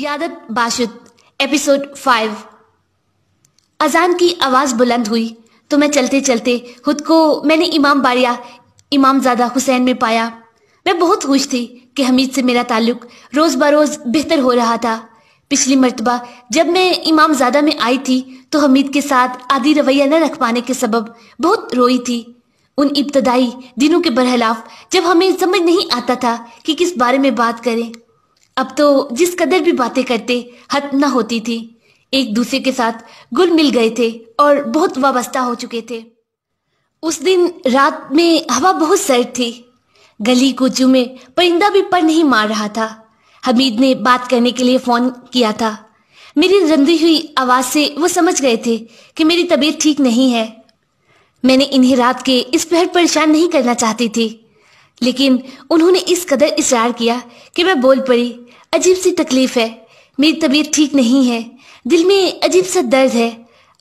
यादत बाशुद episode five अजान की आवाज़ बुलंद हुई तो मैं चलते चलते खुद को मैंने इमाम बारिया इमाम ज्यादा हुसैन में पाया मैं बहुत खुश थी कि हमीद से मेरा ताल्लुक रोज़ बरोज़ बेहतर हो रहा था पिछली मरतबा जब मैं इमाम ज्यादा में आई थी तो हमीद के साथ आदि रवैया न रख पाने के सबब बहुत रोई थी उन इब्तदाई दिनों के बरहलाफ जब हमें समझ नहीं आता था कि किस बारे में बात करें अब तो जिस कदर भी बातें करते हद न होती थी एक दूसरे के साथ गुल मिल गए थे और बहुत वाबस्ता हो चुके थे उस दिन रात में हवा बहुत सर्द थी गली कूचू में परिंदा भी पर नहीं मार रहा था हमीद ने बात करने के लिए फोन किया था मेरी रंधी हुई आवाज से वो समझ गए थे कि मेरी तबीयत ठीक नहीं है मैंने इन्हें रात के इस पहर परेशान नहीं करना चाहती थी लेकिन उन्होंने इस कदर इशरार किया कि मैं बोल पड़ी अजीब सी तकलीफ है मेरी तबीयत ठीक नहीं है दिल में अजीब सा दर्द है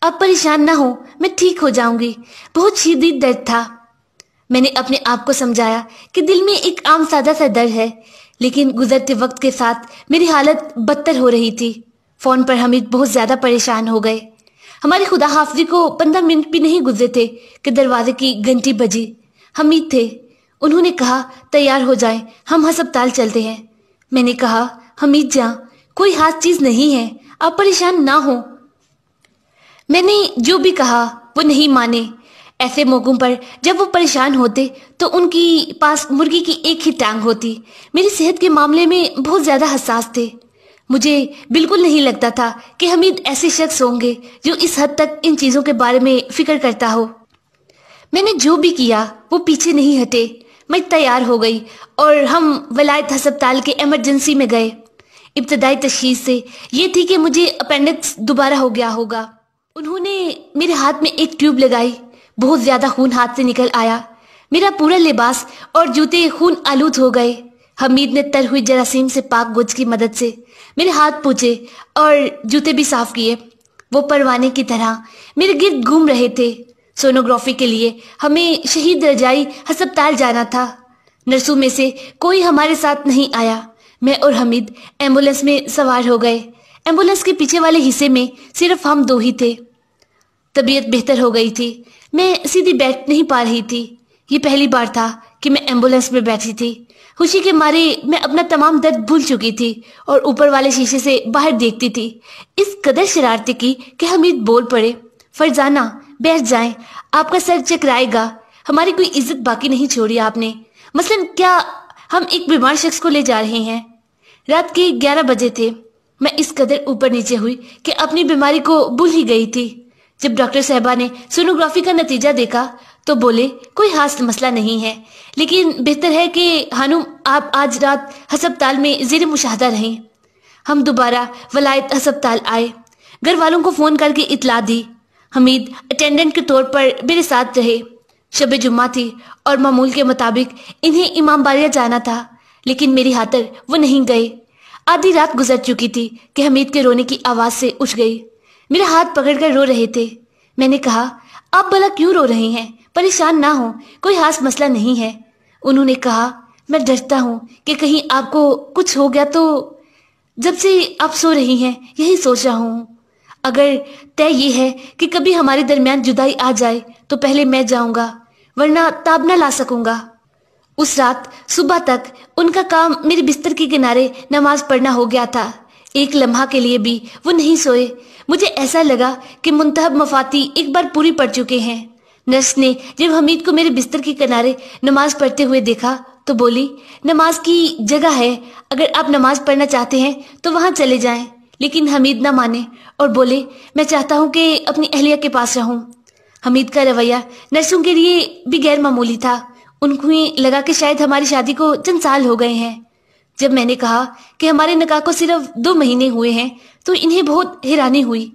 अब परेशान ना हो मैं ठीक हो जाऊंगी बहुत शीदीद दर्द था मैंने अपने आप को समझाया कि दिल में एक आम सादा सा दर्द है लेकिन गुजरते वक्त के साथ मेरी हालत बदतर हो रही थी फ़ोन पर हमीद बहुत ज़्यादा परेशान हो गए हमारे खुदा हाफजी को पंद्रह मिनट भी नहीं गुजरे थे कि दरवाजे की घंटी बजी हमीद थे उन्होंने कहा तैयार हो जाए हम हस्पताल चलते हैं मैंने कहा हमीद जा कोई खास चीज नहीं है आप परेशान ना हो मैंने जो भी कहा वो नहीं माने ऐसे मौकों पर जब वो परेशान होते तो उनकी पास मुर्गी की एक ही टांग होती मेरी सेहत के मामले में बहुत ज़्यादा हसास थे मुझे बिल्कुल नहीं लगता था कि हमीद ऐसे शख्स होंगे जो इस हद तक इन चीज़ों के बारे में फिक्र करता हो मैंने जो भी किया वो पीछे नहीं हटे मैं तैयार हो गई और हम वलायत हस्पताल के एमरजेंसी में गए इब्तदाई तशीस से ये थी कि मुझे अपेंडिक्स दोबारा हो गया होगा उन्होंने मेरे हाथ में एक ट्यूब लगाई बहुत ज़्यादा खून हाथ से निकल आया मेरा पूरा लिबास और जूते खून आलूद हो गए हमीद ने तर हुई जरासीम से पाक गुज की मदद से मेरे हाथ पूछे और जूते भी साफ किए वो परवाने की तरह मेरे गिर्द घूम रहे थे सोनोग्राफी के लिए हमें शहीद रजाई हस्पताल जाना था नर्सों में से कोई हमारे साथ नहीं आया मैं और हमीद एम्बुलेंस में सवार हो गए एम्बुलेंस के पीछे वाले हिस्से में सिर्फ हम दो ही थे तबीयत बेहतर हो गई थी मैं सीधी बैठ नहीं पा रही थी ये पहली बार था कि मैं एम्बुलेंस में बैठी थी खुशी के मारे मैं अपना तमाम दर्द भूल चुकी थी और ऊपर वाले शीशे से बाहर देखती थी इस कदर शरारती की कि हमीद बोल पड़े फरजाना बैठ जाएं आपका सर चकराएगा हमारी कोई इज्जत बाकी नहीं छोड़ी आपने मसलन क्या हम एक बीमार शख्स को ले जा रहे हैं रात के ग्यारह बजे थे मैं इस कदर ऊपर नीचे हुई कि अपनी बीमारी को भूल ही गई थी जब डॉक्टर साहबा ने सोनोग्राफी का नतीजा देखा तो बोले कोई खास मसला नहीं है लेकिन बेहतर है कि हानुम आप आज रात हस्पताल में जेर मुशाहदा रहें हम दोबारा वलायत हस्पताल आए घर वालों को फ़ोन करके इतला दी हमीद अटेंडेंट के तौर पर मेरे साथ रहे शब जुम्मा थी और मामूल के मुताबिक इन्हें इमाम बारिया जाना था लेकिन मेरी हाथर वो नहीं गए आधी रात गुजर चुकी थी कि हमीद के रोने की आवाज़ से उठ गई मेरा हाथ पकड़कर रो रहे थे मैंने कहा आप भला क्यों रो रहे हैं परेशान ना हो कोई खास मसला नहीं है उन्होंने कहा मैं डरता हूँ कि कहीं आपको कुछ हो गया तो जब से आप सो रही हैं यही सोच रहा हूँ अगर तय ये है कि कभी हमारे दरमियान जुदाई आ जाए तो पहले मैं जाऊंगा वरना ताब न ला सकूंगा उस रात सुबह तक उनका काम मेरे बिस्तर के किनारे नमाज पढ़ना हो गया था एक लम्हा के लिए भी वो नहीं सोए मुझे ऐसा लगा कि मुंतहब मफाती एक बार पूरी पढ़ चुके हैं नर्स ने जब हमीद को मेरे बिस्तर के किनारे नमाज पढ़ते हुए देखा तो बोली नमाज की जगह है अगर आप नमाज पढ़ना चाहते हैं तो वहां चले जाएं। लेकिन हमीद ना माने और बोले मैं चाहता हूँ कि अपनी अहलिया के पास रहूं हमीद का रवैया नर्सों के लिए भी गैर मामूली था उनको ही लगा कि शायद हमारी शादी को चंद साल हो गए हैं जब मैंने कहा कि हमारे निकाह को सिर्फ दो महीने हुए हैं तो इन्हें बहुत हैरानी हुई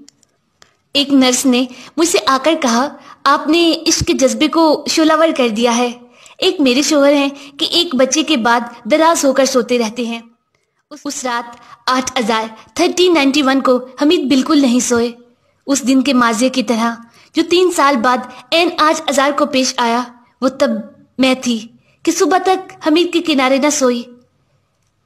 एक नर्स ने मुझसे आकर कहा आपने इश्क के जज्बे को शोलावर कर दिया है एक मेरे शोहर हैं कि एक बच्चे के बाद दराज होकर सोते रहते हैं उस रात आठ हजार थर्टीन नाइन्टी वन को हमीद बिल्कुल नहीं सोए उस दिन के माजे की तरह जो तीन साल बाद एन आज हजार को पेश आया वो तब मैं थी कि सुबह तक हमीद के किनारे न सोई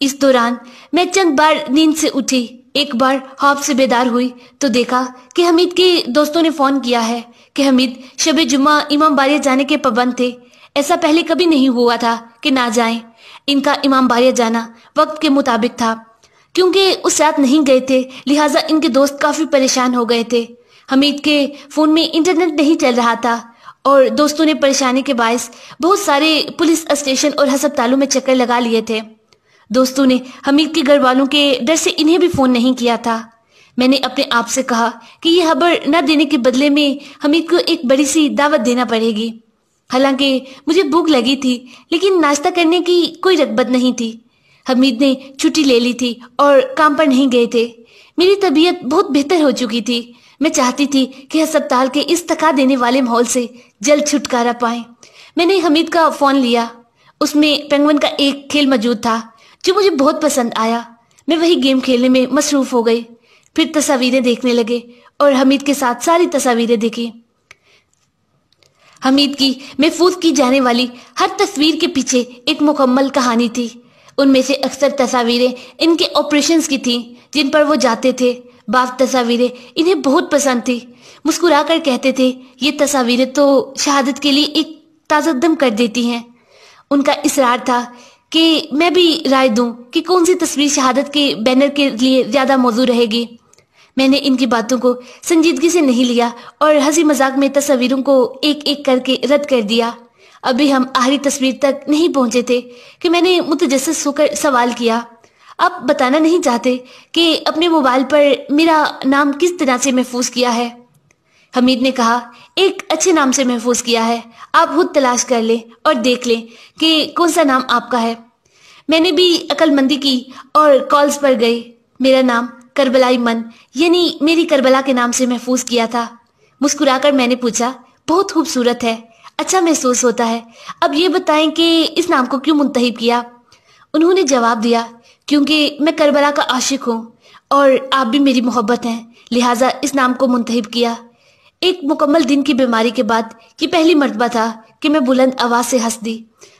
इस दौरान मैं चंद बार नींद से उठी एक बार हॉप से बेदार हुई तो देखा कि हमीद के दोस्तों ने फोन किया है कि हमीद शब जुमा इमाम बारिया जाने के पाबंद थे ऐसा पहले कभी नहीं हुआ था कि ना जाएं। इनका इमाम बारिया जाना वक्त के मुताबिक था क्योंकि उस रात नहीं गए थे लिहाजा इनके दोस्त काफ़ी परेशान हो गए थे हमीद के फ़ोन में इंटरनेट नहीं चल रहा था और दोस्तों ने परेशानी के बायस बहुत सारे पुलिस स्टेशन और हस्पतालों में चक्कर लगा लिए थे दोस्तों ने हमीद के घर वालों के डर से इन्हें भी फ़ोन नहीं किया था मैंने अपने आप से कहा कि यह खबर न देने के बदले में हमीद को एक बड़ी सी दावत देना पड़ेगी हालांकि मुझे भूख लगी थी लेकिन नाश्ता करने की कोई रगबत नहीं थी हमीद ने छुट्टी ले ली थी और काम पर नहीं गए थे मेरी तबीयत बहुत बेहतर हो चुकी थी मैं चाहती थी कि अस्पताल के इस थका देने वाले माहौल से जल्द छुटकारा पाए मैंने हमीद का फोन लिया उसमें पेंगुइन का एक खेल मौजूद था जो मुझे बहुत पसंद आया मैं वही गेम खेलने में मसरूफ हो गई फिर तस्वीरें देखने लगे और हमीद के साथ सारी तस्वीरें देखी हमीद की महफूज की जाने वाली हर तस्वीर के पीछे एक मुकम्मल कहानी थी उनमें से अक्सर तस्वीरें इनके ऑपरेशन की थीं जिन पर वो जाते थे बाप तस्वीरें इन्हें बहुत पसंद थी मुस्कुरा कर कहते थे ये तस्वीरें तो शहादत के लिए एक ताज़ा दम कर देती हैं उनका इसरार था कि मैं भी राय दूं कि कौन सी तस्वीर शहादत के बैनर के लिए ज़्यादा मौजू रहेगी मैंने इनकी बातों को संजीदगी से नहीं लिया और हंसी मजाक में तस्वीरों को एक एक करके रद्द कर दिया अभी हम आखिरी तस्वीर तक नहीं पहुंचे थे कि मैंने मुतजस होकर सवाल किया आप बताना नहीं चाहते कि अपने मोबाइल पर मेरा नाम किस तरह से महफूज किया है हमीद ने कहा एक अच्छे नाम से महफूज किया है आप खुद तलाश कर लें और देख लें कि कौन सा नाम आपका है मैंने भी अकलमंदी की और कॉल्स पर गई मेरा नाम करबलाई मन यानी मेरी करबला के नाम से महफूज किया था मुस्कुराकर मैंने पूछा बहुत खूबसूरत है अच्छा महसूस होता है अब ये बताएं कि इस नाम को क्यों मुंतब किया उन्होंने जवाब दिया क्योंकि मैं करबला का आशिक हूँ और आप भी मेरी मोहब्बत हैं लिहाजा इस नाम को मुंतब किया एक मुकम्मल दिन की बीमारी के बाद ये पहली मरतबा था कि मैं बुलंद आवाज से हंस दी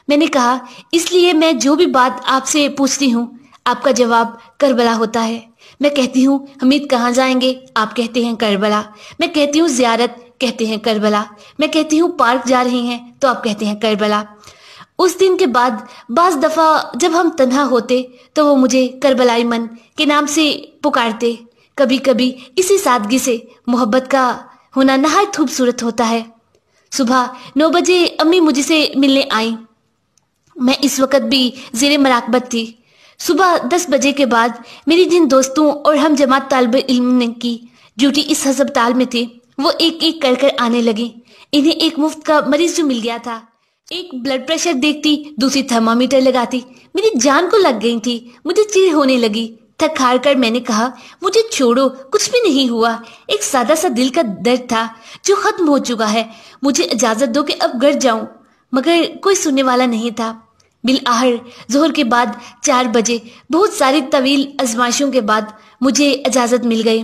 मैंने कहा इसलिए मैं जो भी बात आपसे पूछती हूँ आपका जवाब करबला होता है मैं कहती हूँ हमीद कहाँ जाएंगे आप कहते हैं करबला मैं कहती हूँ जियारत कहते हैं करबला मैं कहती हूँ पार्क जा रहे हैं तो आप कहते हैं करबला उस दिन के बाद बस दफ़ा जब हम तन्हा होते तो वो मुझे करबलाई मन के नाम से पुकारते कभी कभी इसी सादगी से मोहब्बत का होना नहायत खूबसूरत होता है सुबह नौ बजे अम्मी मुझसे मिलने आई मैं इस वक्त भी जेर मराकबत थी सुबह दस बजे के बाद मेरी जिन दोस्तों और हम जमात तालब इल्म की ड्यूटी इस हस्पताल में थे वो एक एक कर कर आने लगे इन्हें एक मुफ्त का मरीज जो मिल गया था एक ब्लड प्रेशर देखती दूसरी थर्मामीटर लगाती मेरी जान को लग गई थी मुझे चिड़ होने लगी थक हार कर मैंने कहा मुझे छोड़ो कुछ भी नहीं हुआ एक सादा सा दिल का दर्द था जो खत्म हो चुका है मुझे इजाजत दो कि अब घर जाऊं मगर कोई सुनने वाला नहीं था आहर जोहर के बाद चार बजे बहुत सारी तवील आजमाइशों के बाद मुझे इजाज़त मिल गई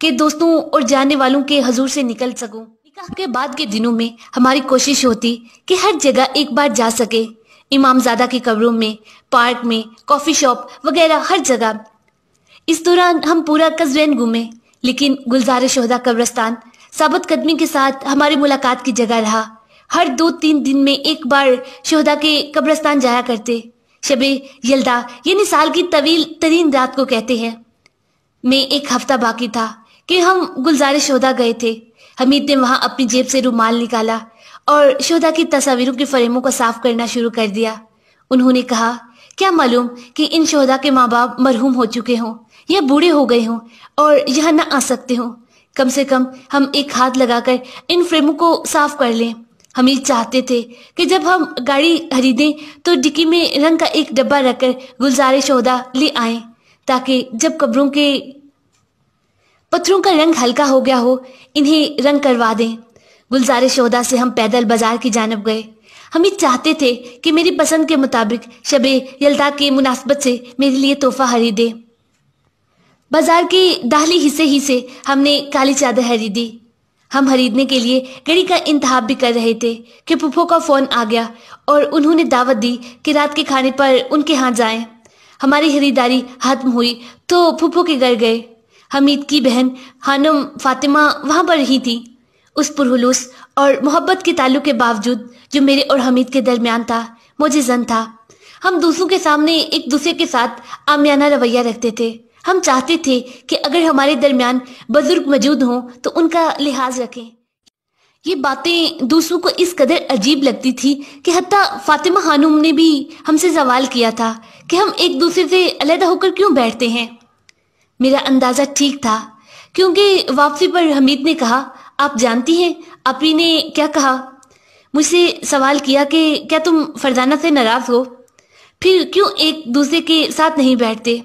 कि दोस्तों और जाने वालों के हजूर से निकल सकूं। निकाह के बाद के दिनों में हमारी कोशिश होती कि हर जगह एक बार जा सके इमाम ज्यादा की कब्रों में पार्क में कॉफ़ी शॉप वगैरह हर जगह इस दौरान हम पूरा कस्बैन घूमे लेकिन गुलजार शहदा कब्रस्तान साबत कदमी के साथ हमारी मुलाकात की जगह रहा हर दो तीन दिन में एक बार शोदा के कब्रस्तान जाया करते शबे यल्दा यानी साल की तवील तरीन रात को कहते हैं मैं एक हफ्ता बाकी था कि हम गुलजार शोदा गए थे हमीद ने वहां अपनी जेब से रुमाल निकाला और शोदा की तस्वीरों के फ्रेमों को साफ करना शुरू कर दिया उन्होंने कहा क्या मालूम कि इन शोदा के माँ बाप मरहूम हो चुके हों या बूढ़े हो गए हों और यहाँ ना आ सकते हों कम से कम हम एक हाथ लगाकर इन फ्रेमों को साफ कर लें हम ये चाहते थे कि जब हम गाड़ी खरीदें तो डिक्की में रंग का एक डब्बा रखकर गुलजार शोदा ले आए ताकि जब कब्रों के पत्थरों का रंग हल्का हो गया हो इन्हें रंग करवा दें गुलजार शोदा से हम पैदल बाजार की जानब गए हम ये चाहते थे कि मेरी पसंद के मुताबिक शब यलदा की मुनासबत से मेरे लिए तोहफा खरीदे बाजार के दाहली हिस्से ही से हमने काली चादर खरीदी हम खरीदने के लिए घड़ी का इंतहा भी कर रहे थे कि पुप्पो का फोन आ गया और उन्होंने दावत दी कि रात के खाने पर उनके यहाँ जाएं। हमारी खरीदारी खत्म हुई तो पुप्पो के घर गए हमीद की बहन हानम फातिमा वहां पर रही थी उस पुरहुलूस और मोहब्बत के ताल्लुक के बावजूद जो मेरे और हमीद के दरमियान था मुझे जन था हम दूसरों के सामने एक दूसरे के साथ आमियाना रवैया रखते थे हम चाहते थे कि अगर हमारे दरमियान बुजुर्ग मौजूद हों तो उनका लिहाज रखें ये बातें दूसरों को इस कदर अजीब लगती थी कि हती फातिमा खानूम ने भी हमसे सवाल किया था कि हम एक दूसरे से अलहदा होकर क्यों बैठते हैं मेरा अंदाज़ा ठीक था क्योंकि वापसी पर हमीद ने कहा आप जानती हैं अपी ने क्या कहा मुझसे सवाल किया कि क्या तुम फरजाना से नाराज़ हो फिर क्यों एक दूसरे के साथ नहीं बैठते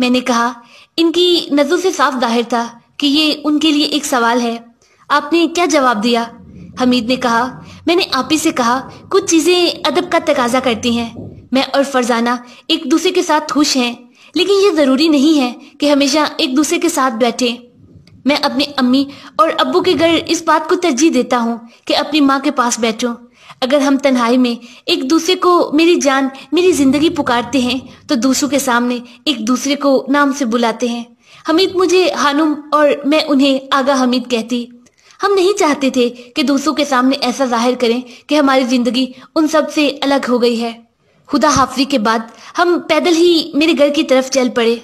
मैंने कहा इनकी नज़रों से साफ जाहिर था कि ये उनके लिए एक सवाल है आपने क्या जवाब दिया हमीद ने कहा मैंने आप ही से कहा कुछ चीज़ें अदब का तकाजा करती हैं मैं और फरजाना एक दूसरे के साथ खुश हैं लेकिन ये ज़रूरी नहीं है कि हमेशा एक दूसरे के साथ बैठे मैं अपनी अम्मी और अब्बू के घर इस बात को तरजीह देता हूँ कि अपनी माँ के पास बैठूँ अगर हम तन्हाई में एक दूसरे को मेरी जान मेरी जिंदगी पुकारते हैं तो दूसरों के सामने एक दूसरे को नाम से बुलाते हैं हमीद मुझे हानुम और मैं उन्हें आगा हमीद कहती हम नहीं चाहते थे कि दूसरों के सामने ऐसा जाहिर करें कि हमारी जिंदगी उन सब से अलग हो गई है खुदा हाफरी के बाद हम पैदल ही मेरे घर की तरफ चल पड़े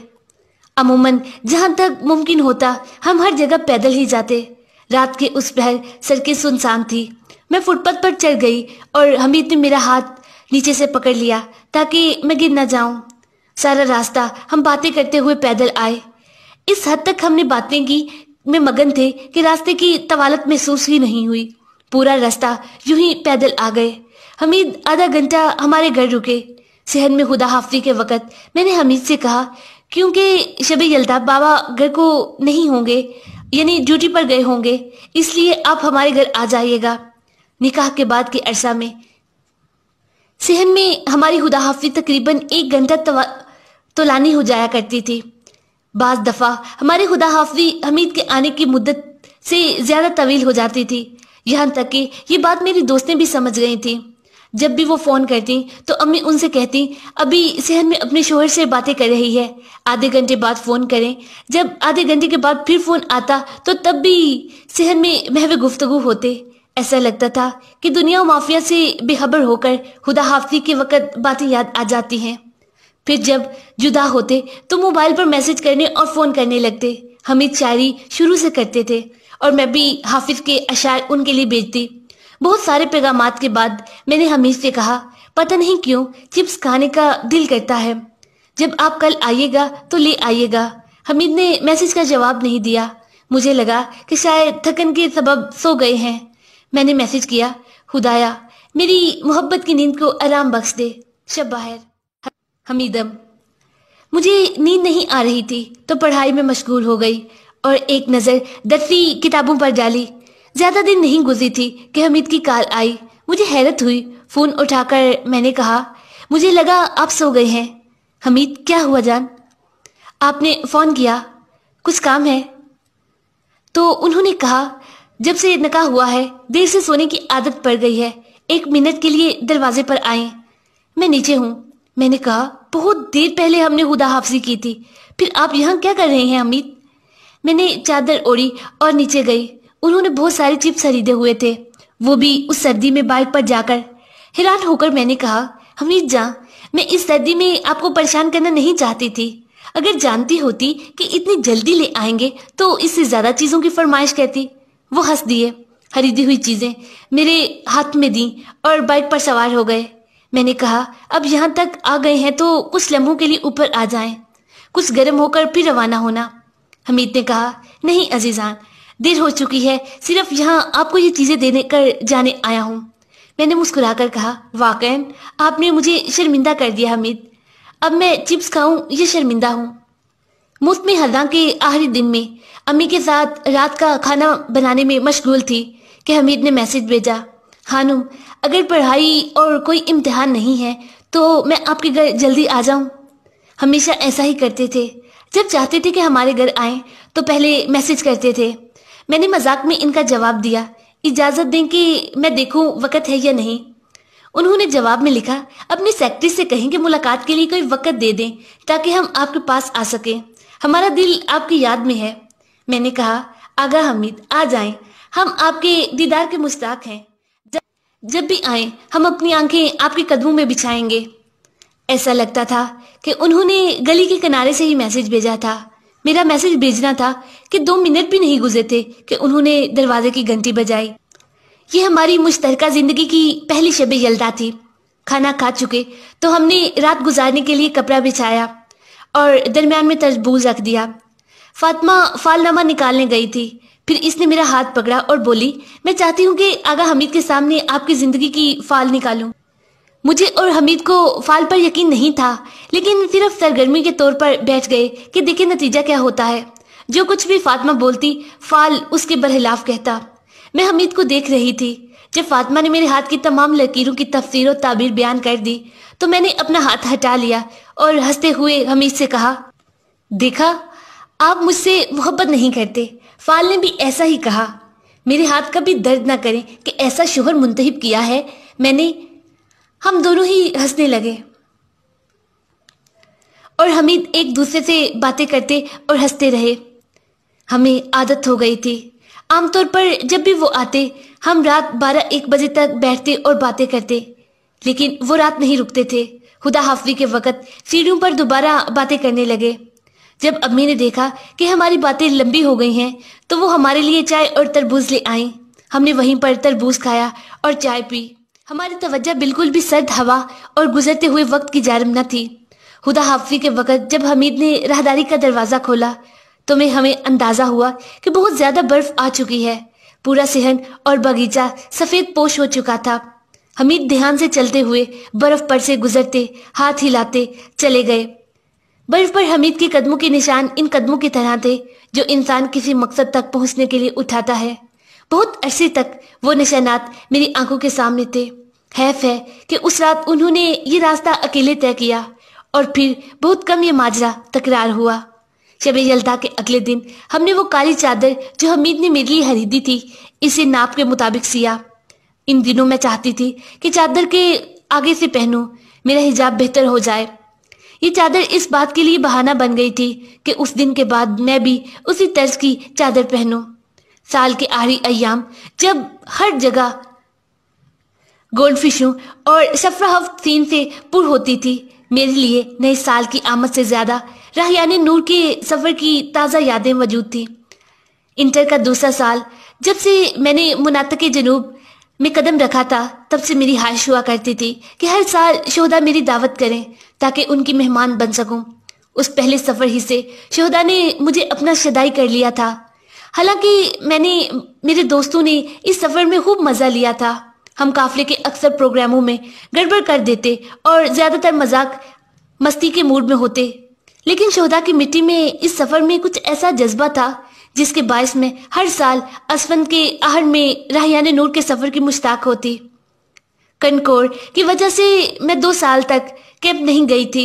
अमूमन जहां तक मुमकिन होता हम हर जगह पैदल ही जाते रात के उस पहर सड़कें सुनसान थी मैं फुटपाथ पर चढ़ गई और हमीद ने मेरा हाथ नीचे से पकड़ लिया ताकि मैं गिर ना जाऊं सारा रास्ता हम बातें करते हुए पैदल आए इस हद तक हमने बातें की मैं मगन थे कि रास्ते की तवालत महसूस ही नहीं हुई पूरा रास्ता यूं ही पैदल आ गए हमीद आधा घंटा हमारे घर रुके सहन में खुदा हाफी के वक़्त मैंने हमीद से कहा क्योंकि शब यलदा बाबा घर को नहीं होंगे यानी ड्यूटी पर गए होंगे इसलिए आप हमारे घर आ जाइएगा निकाह के बाद के अरसा में सहन में हमारी खुदा हाफि तकरीबन एक घंटा तोलानी हो जाया करती थी बाज दफ़ा हमारे खुदा हाफी हमीद के आने की मुद्दत से ज़्यादा तवील हो जाती थी यहां तक कि ये बात मेरी दोस्तें भी समझ गई थी जब भी वो फ़ोन करती तो अम्मी उनसे कहती अभी सहन में अपने शोहर से बातें कर रही है आधे घंटे बाद फ़ोन करें जब आधे घंटे के बाद फिर फ़ोन आता तो तब भी सहन में महवे गुफ्तगु होते ऐसा लगता था कि दुनिया माफिया से बेखबर होकर खुदा हाफती के वक़्त बातें याद आ जाती हैं फिर जब जुदा होते तो मोबाइल पर मैसेज करने और फ़ोन करने लगते हमीद शायरी शुरू से करते थे और मैं भी हाफिज के अशार उनके लिए भेजती बहुत सारे पैगाम के बाद मैंने हमीद से कहा पता नहीं क्यों चिप्स खाने का दिल करता है जब आप कल आइएगा तो ले आइएगा हमीद ने मैसेज का जवाब नहीं दिया मुझे लगा कि शायद थकन के सबब सो गए हैं मैंने मैसेज किया खुदाया मेरी मोहब्बत की नींद को आराम बख्श दे शब बाहर हमीदम मुझे नींद नहीं आ रही थी तो पढ़ाई में मशगूल हो गई और एक नज़र दफी किताबों पर डाली ज़्यादा दिन नहीं गुजरी थी कि हमीद की कॉल आई मुझे हैरत हुई फ़ोन उठाकर मैंने कहा मुझे लगा आप सो गए हैं हमीद क्या हुआ जान आपने फ़ोन किया कुछ काम है तो उन्होंने कहा जब से ये निकाह हुआ है देर से सोने की आदत पड़ गई है एक मिनट के लिए दरवाजे पर आए मैं नीचे हूँ मैंने कहा बहुत देर पहले हमने खुदा हाफसी की थी फिर आप यहाँ क्या कर रहे हैं अमित मैंने चादर ओढ़ी और नीचे गई उन्होंने बहुत सारे चिप्स खरीदे हुए थे वो भी उस सर्दी में बाइक पर जाकर हैरान होकर मैंने कहा हमीद जा मैं इस सर्दी में आपको परेशान करना नहीं चाहती थी अगर जानती होती कि इतनी जल्दी ले आएंगे तो इससे ज्यादा चीजों की फरमाइश कहती वो हंस दिए खरीदी हुई चीज़ें मेरे हाथ में दी और बाइक पर सवार हो गए मैंने कहा अब यहाँ तक आ गए हैं तो कुछ लम्हों के लिए ऊपर आ जाएं कुछ गर्म होकर फिर रवाना होना हमीद ने कहा नहीं अजीज़ान देर हो चुकी है सिर्फ यहाँ आपको ये चीज़ें देने कर जाने आया हूँ मैंने मुस्कुरा कर कहा वाकई आपने मुझे शर्मिंदा कर दिया हमीद अब मैं चिप्स खाऊं ये शर्मिंदा हूँ मुफ्त में हदा के आखिरी दिन में अम्मी के साथ रात का खाना बनाने में मशगूल थी कि हमीद ने मैसेज भेजा हानुम अगर पढ़ाई और कोई इम्तिहान नहीं है तो मैं आपके घर जल्दी आ जाऊं हमेशा ऐसा ही करते थे जब चाहते थे कि हमारे घर आए तो पहले मैसेज करते थे मैंने मजाक में इनका जवाब दिया इजाज़त दें कि मैं देखूं वक्त है या नहीं उन्होंने जवाब में लिखा अपनी सेक्रेटरी से कहें कि मुलाकात के लिए कोई वक्त दे दें ताकि हम आपके पास आ सकें हमारा दिल आपकी याद में है मैंने कहा आगा हमीद आ जाए हम आपके दीदार के मुश्ताक हैं जब, जब भी आए हम अपनी आंखें आपके कदमों में बिछाएंगे ऐसा लगता था कि उन्होंने गली के किनारे से ही मैसेज भेजा था मेरा मैसेज भेजना था कि दो मिनट भी नहीं गुजरे थे कि उन्होंने दरवाजे की घंटी बजाई ये हमारी मुश्तरका जिंदगी की पहली शब यलता थी खाना खा चुके तो हमने रात गुजारने के लिए कपड़ा बिछाया और दरमियान में तरबूज रख दिया फातिमा फालनामा निकालने गई थी फिर इसने मेरा हाथ पकड़ा और बोली मैं चाहती हूँ कि आगा हमीद के सामने आपकी जिंदगी की फाल निकालूं मुझे और हमीद को फाल पर यकीन नहीं था लेकिन सिर्फ सरगर्मी के तौर पर बैठ गए कि देखे नतीजा क्या होता है जो कुछ भी फातिमा बोलती फाल उसके बरहिलाफ कहता मैं हमीद को देख रही थी जब फातिमा ने मेरे हाथ की तमाम लकीरों की तफसीर और ताबीर बयान कर दी तो मैंने अपना हाथ हटा लिया और हंसते हुए हमीद से कहा देखा आप मुझसे मोहब्बत नहीं करते फाल ने भी ऐसा ही कहा मेरे हाथ का भी दर्द ना करें कि ऐसा शोहर मुंतहिब किया है मैंने हम दोनों ही हंसने लगे और हमीद एक दूसरे से बातें करते और हंसते रहे हमें आदत हो गई थी आमतौर पर जब भी वो आते हम रात बारह एक बजे तक बैठते और बातें करते लेकिन वो रात नहीं रुकते थे खुदा हाफवी के वक़्त सीढ़ियों पर दोबारा बातें करने लगे जब अम्मी ने देखा कि हमारी बातें लंबी हो गई हैं तो वो हमारे लिए चाय और तरबूज ले आई हमने वहीं पर तरबूज खाया और चाय पी हमारी तवज्जो बिल्कुल भी सर्द हवा और गुजरते हुए वक्त की जारम न थी हुदा हाफी के वक़्त जब हमीद ने राहदारी का दरवाज़ा खोला तो मैं हमें अंदाज़ा हुआ कि बहुत ज़्यादा बर्फ़ आ चुकी है पूरा सहन और बगीचा सफ़ेद पोश हो चुका था हमीद ध्यान से चलते हुए बर्फ़ पर से गुजरते हाथ हिलाते चले गए बर्फ पर हमीद के कदमों के निशान इन कदमों की तरह थे जो इंसान किसी मकसद तक पहुंचने के लिए उठाता है बहुत अरसे तक वो निशानात मेरी आंखों के सामने थे हैफ है कि उस रात उन्होंने ये रास्ता अकेले तय किया और फिर बहुत कम ये माजरा तकरार हुआ शब यलता के अगले दिन हमने वो काली चादर जो हमीद ने मेरे लिए खरीदी थी इसे नाप के मुताबिक सिया इन दिनों मैं चाहती थी कि चादर के आगे से पहनूं मेरा हिजाब बेहतर हो जाए ये चादर इस बात के लिए बहाना बन गई थी कि उस दिन के बाद मैं भी उसी तर्ज की चादर पहनूं। साल के आहरी अयाम जब हर जगह गोल्ड सफरा और सीन से पुर होती थी मेरे लिए नए साल की आमद से ज्यादा राहयान नूर के सफर की ताज़ा यादें मौजूद थी इंटर का दूसरा साल जब से मैंने मुनातक जनूब मैं कदम रखा था तब से मेरी ख्वाहिश हुआ करती थी कि हर साल शोहदा मेरी दावत करें ताकि उनकी मेहमान बन सकूं। उस पहले सफ़र ही से शोहदा ने मुझे अपना शदाई कर लिया था हालांकि मैंने मेरे दोस्तों ने इस सफ़र में खूब मज़ा लिया था हम काफले के अक्सर प्रोग्रामों में गड़बड़ कर देते और ज़्यादातर मजाक मस्ती के मूड में होते लेकिन शोहदा की मिट्टी में इस सफ़र में कुछ ऐसा जज्बा था जिसके बायस में हर साल असफन के आहर में राहियाने नूर के सफर की मुश्ताक होती कनकोर की वजह से मैं दो साल तक कैंप नहीं गई थी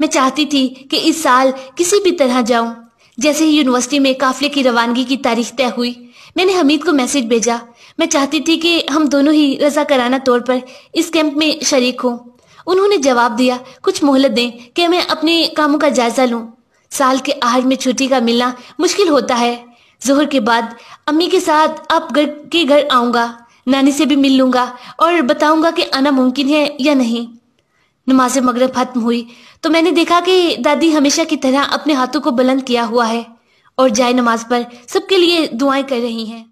मैं चाहती थी कि इस साल किसी भी तरह जाऊं जैसे ही यूनिवर्सिटी में काफिले की रवानगी की तारीख तय हुई मैंने हमीद को मैसेज भेजा मैं चाहती थी कि हम दोनों ही कराना तौर पर इस कैंप में शरीक हों उन्होंने जवाब दिया कुछ मोहलत दें कि मैं अपने कामों का जायजा लूं साल के आहर में छुट्टी का मिलना मुश्किल होता है जोहर के बाद अम्मी के साथ आप घर के घर आऊंगा नानी से भी मिल लूंगा और बताऊंगा कि आना मुमकिन है या नहीं नमाज मगरब खत्म हुई तो मैंने देखा कि दादी हमेशा की तरह अपने हाथों को बुलंद किया हुआ है और जाए नमाज पर सबके लिए दुआएं कर रही हैं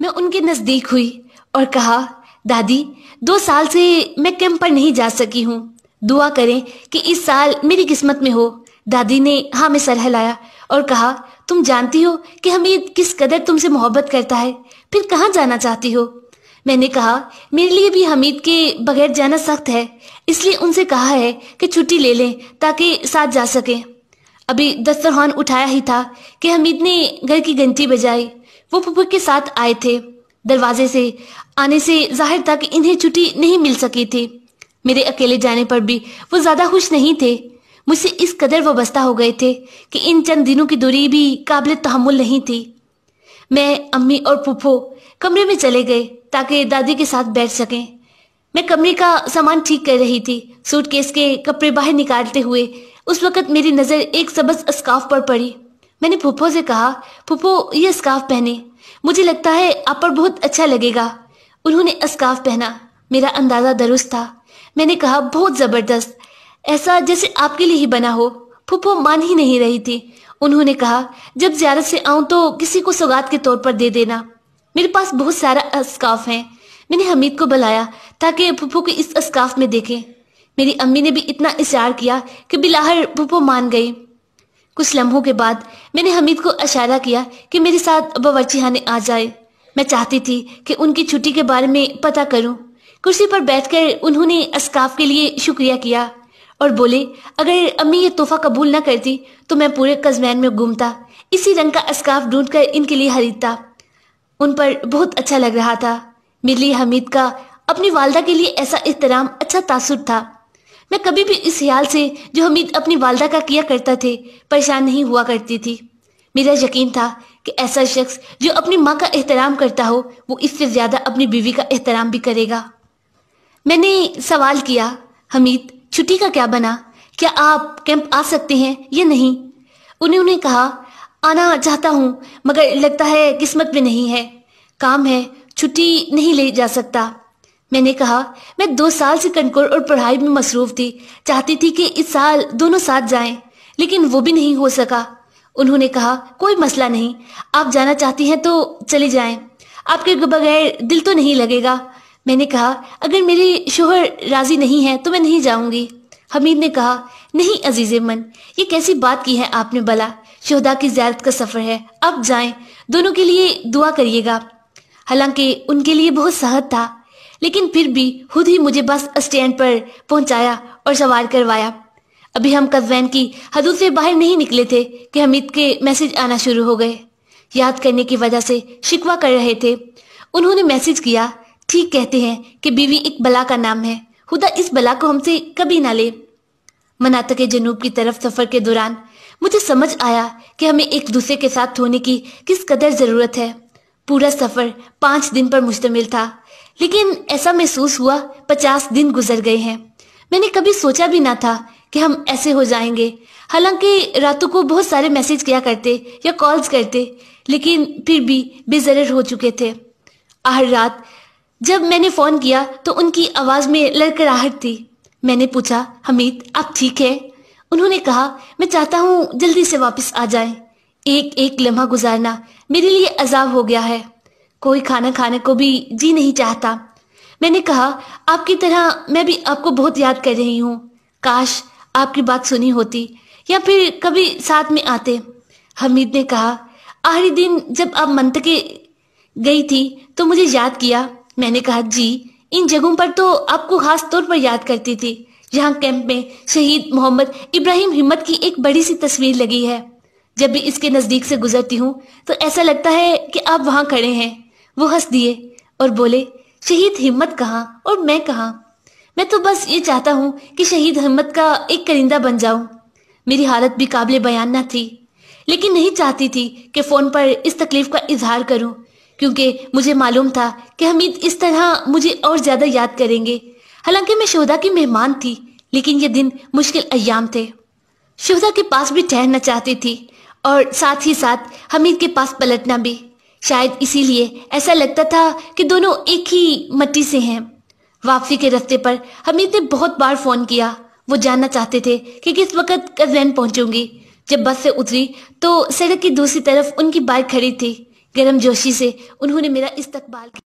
मैं उनके नज़दीक हुई और कहा दादी दो साल से मैं कैंप पर नहीं जा सकी हूँ दुआ करें कि इस साल मेरी किस्मत में हो दादी ने हाँ में सर हिलाया और कहा तुम जानती हो कि हमीद किस कदर तुमसे मोहब्बत करता है फिर कहा जाना चाहती हो मैंने कहा मेरे लिए भी हमीद के बगैर जाना सख्त है इसलिए उनसे कहा है कि छुट्टी ले लें ताकि साथ जा सके अभी दस्तरखान उठाया ही था कि हमीद ने घर की घंटी बजाई वो पुप्पू के साथ आए थे दरवाजे से आने से जाहिर था कि इन्हें छुट्टी नहीं मिल सकी थी मेरे अकेले जाने पर भी वो ज्यादा खुश नहीं थे मुझसे इस कदर वाबस्ता हो गए थे कि इन चंद दिनों की दूरी भी काबिल तहमुल नहीं थी मैं अम्मी और पुप्पो कमरे में चले गए ताकि दादी के साथ बैठ सकें मैं कमरे का सामान ठीक कर रही थी सूटकेस के कपड़े बाहर निकालते हुए उस वक्त मेरी नज़र एक सबज स्काफ पर पड़ी मैंने पुप्पो से कहा पुप्पो ये स्काफ पहने मुझे लगता है आप पर बहुत अच्छा लगेगा उन्होंने स्काफ पहना मेरा अंदाज़ा दुरुस्त था मैंने कहा बहुत ज़बरदस्त ऐसा जैसे आपके लिए ही बना हो फुप्पो मान ही नहीं रही थी उन्होंने कहा जब ज्यारत से आऊं तो किसी को सौगात के तौर पर दे देना मेरे पास बहुत सारा अस्काफ है मैंने हमीद को बुलाया ताकि फूफो को इस अस्काफ में देखे मेरी अम्मी ने भी इतना इशार किया कि बिलाहर फूफो मान गई कुछ लम्हों के बाद मैंने हमीद को इशारा किया कि मेरे साथ बावर्ची खाने आ जाए मैं चाहती थी कि उनकी छुट्टी के बारे में पता करूं। कुर्सी पर बैठकर उन्होंने अस्काफ के लिए शुक्रिया किया और बोले अगर अम्मी ये तोहफा कबूल ना करती तो मैं पूरे कजमैन में घूमता इसी रंग का स्काफ ढूंढ कर इनके लिए खरीदता उन पर बहुत अच्छा लग रहा था मेरे लिए हमीद का अपनी वालदा के लिए ऐसा एहतराम अच्छा तासुर था मैं कभी भी इस ख्याल से जो हमीद अपनी वालदा का किया करता थे परेशान नहीं हुआ करती थी मेरा यकीन था कि ऐसा शख्स जो अपनी माँ का एहतराम करता हो वो इससे ज़्यादा अपनी बीवी का एहतराम भी करेगा मैंने सवाल किया हमीद छुट्टी का क्या बना क्या आप कैंप आ सकते हैं या नहीं उन्होंने कहा आना चाहता हूँ मगर लगता है किस्मत में नहीं है काम है छुट्टी नहीं ले जा सकता मैंने कहा मैं दो साल से कनकोर और पढ़ाई में मसरूफ थी चाहती थी कि इस साल दोनों साथ जाएं, लेकिन वो भी नहीं हो सका उन्होंने कहा कोई मसला नहीं आप जाना चाहती हैं तो चले जाएं। आपके बगैर दिल तो नहीं लगेगा मैंने कहा अगर मेरे शोहर राजी नहीं है तो मैं नहीं जाऊंगी हमीद ने कहा नहीं अजीज मन ये कैसी बात की है आपने बला शहदा की ज्यारत का सफर है अब जाएं दोनों के लिए दुआ करिएगा हालांकि उनके लिए बहुत सहद था लेकिन फिर भी खुद ही मुझे बस स्टैंड पर पहुंचाया और सवार करवाया अभी हम कदवैन की हदूद से बाहर नहीं निकले थे कि हमीद के मैसेज आना शुरू हो गए याद करने की वजह से शिकवा कर रहे थे उन्होंने मैसेज किया ठीक कहते हैं कि बीवी एक बला का नाम है खुदा इस बला को हमसे कभी ना ले मनाता के जनूब की तरफ सफर के दौरान मुझे समझ आया कि हमें एक दूसरे के साथ होने की किस कदर ज़रूरत है पूरा सफ़र पांच दिन पर मुश्तमिल था लेकिन ऐसा महसूस हुआ पचास दिन गुजर गए हैं मैंने कभी सोचा भी ना था कि हम ऐसे हो जाएंगे हालांकि रातों को बहुत सारे मैसेज किया करते या कॉल्स करते लेकिन फिर भी बेजर हो चुके थे हर रात जब मैंने फोन किया तो उनकी आवाज में लड़कड़ाहट थी मैंने पूछा हमीद आप ठीक है उन्होंने कहा मैं चाहता हूँ जल्दी से वापस आ जाए एक एक लम्हा गुजारना मेरे लिए अजाब हो गया है कोई खाना खाने को भी जी नहीं चाहता मैंने कहा आपकी तरह मैं भी आपको बहुत याद कर रही हूँ काश आपकी बात सुनी होती या फिर कभी साथ में आते हमीद ने कहा आखिरी दिन जब आप मंतके गई थी तो मुझे याद किया मैंने कहा जी इन जगहों पर तो आपको खास तौर पर याद करती थी यहाँ कैंप में शहीद मोहम्मद इब्राहिम हिम्मत की एक बड़ी सी तस्वीर लगी है जब भी इसके नज़दीक से गुजरती हूँ तो ऐसा लगता है कि आप वहाँ खड़े हैं वो हंस दिए और बोले शहीद हिम्मत कहाँ और मैं कहा मैं तो बस ये चाहता हूँ कि शहीद हिम्मत का एक करिंदा बन जाऊं मेरी हालत भी काबिल बयान न थी लेकिन नहीं चाहती थी कि फ़ोन पर इस तकलीफ का इजहार करूँ क्योंकि मुझे मालूम था कि हमीद इस तरह मुझे और ज्यादा याद करेंगे हालांकि मैं शोदा की मेहमान थी लेकिन ये दिन मुश्किल अयाम थे शोदा के पास भी ठहरना चाहती थी और साथ ही साथ हमीद के पास पलटना भी शायद इसीलिए ऐसा लगता था कि दोनों एक ही मट्टी से हैं वापसी के रास्ते पर हमीद ने बहुत बार फोन किया वो जानना चाहते थे कि किस वक्त कजैन पहुंचूंगी जब बस से उतरी तो सड़क की दूसरी तरफ उनकी बाइक खड़ी थी गर्मजोशी से उन्होंने मेरा इस्तकबाल किया